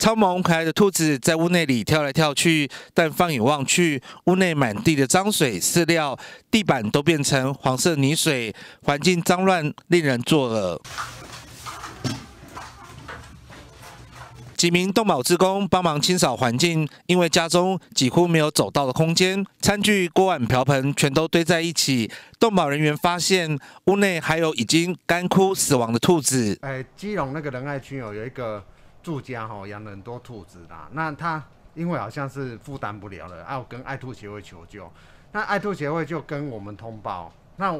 超萌可爱的兔子在屋内里跳来跳去，但放眼望去，屋内满地的脏水、饲料，地板都变成黄色泥水，环境脏乱，令人作呕。几名动保职工帮忙清扫环境，因为家中几乎没有走道的空间，餐具、锅碗瓢盆全都堆在一起。动保人员发现屋内还有已经干枯死亡的兔子。哎，基隆那个仁爱区有有一个。住家吼养了很多兔子啦，那他因为好像是负担不了了，要跟爱兔协会求救。那爱兔协会就跟我们通报，那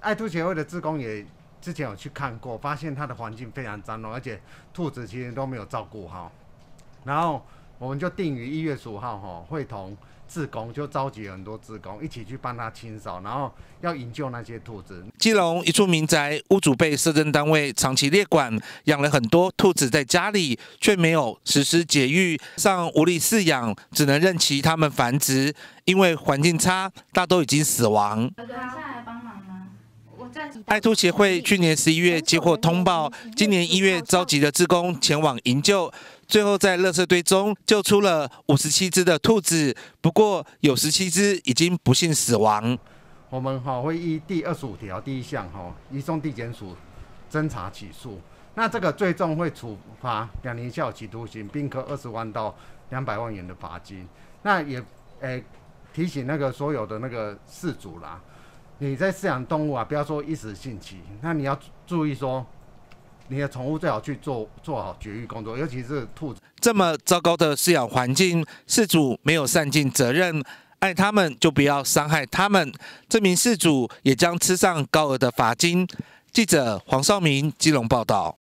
爱兔协会的职工也之前有去看过，发现它的环境非常脏乱，而且兔子其实都没有照顾好，然后。我们就定于一月十五号，哈，会同志工就召集很多志工一起去帮他清扫，然后要营救那些兔子。基隆一处民宅，屋主被社政单位长期列管，养了很多兔子在家里，却没有实施解育，上无力饲养，只能任其他们繁殖。因为环境差，大都已经死亡。下来帮忙。爱兔协会去年十一月接获通报，今年一月召集的志工前往营救，最后在垃圾堆中救出了五十七只的兔子，不过有十七只已经不幸死亡。我们哈会依第二十五条第一项哈移送地检署侦查起诉，那这个最终会处罚两年以下有期徒刑，并科二十万到两百万元的罚金。那也诶提醒那个所有的那个事主啦。你在饲养动物啊，不要说一时兴起，那你要注意说，你的宠物最好去做做好绝育工作，尤其是兔子。这么糟糕的饲养环境，饲主没有善尽责任，爱他们就不要伤害他们。这名饲主也将吃上高额的罚金。记者黄少明，基隆报道。